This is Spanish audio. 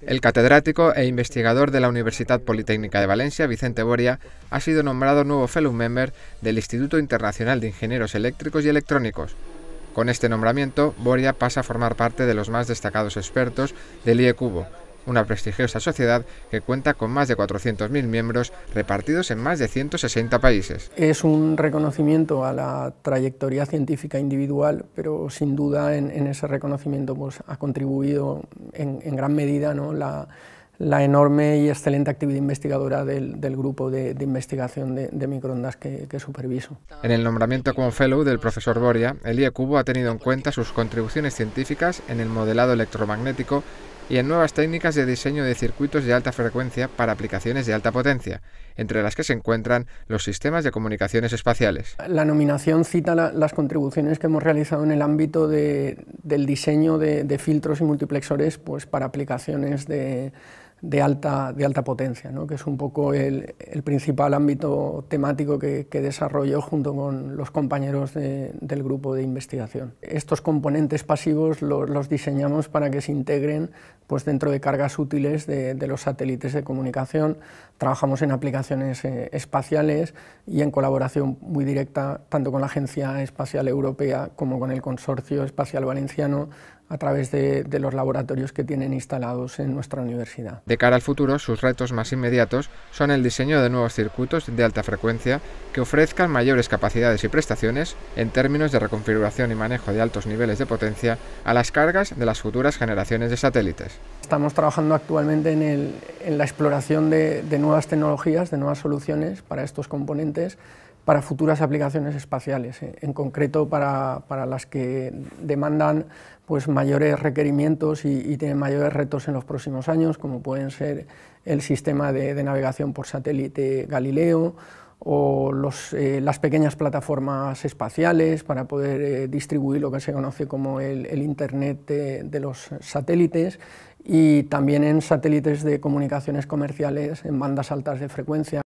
El catedrático e investigador de la Universidad Politécnica de Valencia, Vicente Boria, ha sido nombrado nuevo fellow member del Instituto Internacional de Ingenieros Eléctricos y Electrónicos. Con este nombramiento, Boria pasa a formar parte de los más destacados expertos del IECubo, una prestigiosa sociedad que cuenta con más de 400.000 miembros repartidos en más de 160 países. Es un reconocimiento a la trayectoria científica individual, pero sin duda en, ese reconocimiento pues, ha contribuido en, gran medida ¿no? la, enorme y excelente actividad investigadora del, grupo de, investigación de, microondas que, superviso. En el nombramiento como fellow del profesor Boria, el Cubo ha tenido en cuenta sus contribuciones científicas en el modelado electromagnético y en nuevas técnicas de diseño de circuitos de alta frecuencia para aplicaciones de alta potencia, entre las que se encuentran los sistemas de comunicaciones espaciales. La nominación cita las contribuciones que hemos realizado en el ámbito del diseño de, de, filtros y multiplexores pues, para aplicaciones de, de alta, de alta potencia, ¿no? que es un poco el, principal ámbito temático que, que, desarrollo junto con los compañeros del grupo de investigación. Estos componentes pasivos los diseñamos para que se integren pues, dentro de cargas útiles de, los satélites de comunicación, trabajamos en aplicaciones eh, espaciales y en colaboración muy directa tanto con la Agencia Espacial Europea como con el Consorcio Espacial Valenciano a través de, los laboratorios que tienen instalados en nuestra universidad. De cara al futuro, sus retos más inmediatos son el diseño de nuevos circuitos de alta frecuencia que ofrezcan mayores capacidades y prestaciones en términos de reconfiguración y manejo de altos niveles de potencia a las cargas de las futuras generaciones de satélites. Estamos trabajando actualmente en, la exploración de, de nuevas tecnologías, de nuevas soluciones para estos componentes para futuras aplicaciones espaciales, eh, en concreto para, para las que demandan pues, mayores requerimientos y, tienen mayores retos en los próximos años, como pueden ser el sistema de, navegación por satélite Galileo o eh, las pequeñas plataformas espaciales para poder eh, distribuir lo que se conoce como el, Internet de, los satélites y también en satélites de comunicaciones comerciales en bandas altas de frecuencia.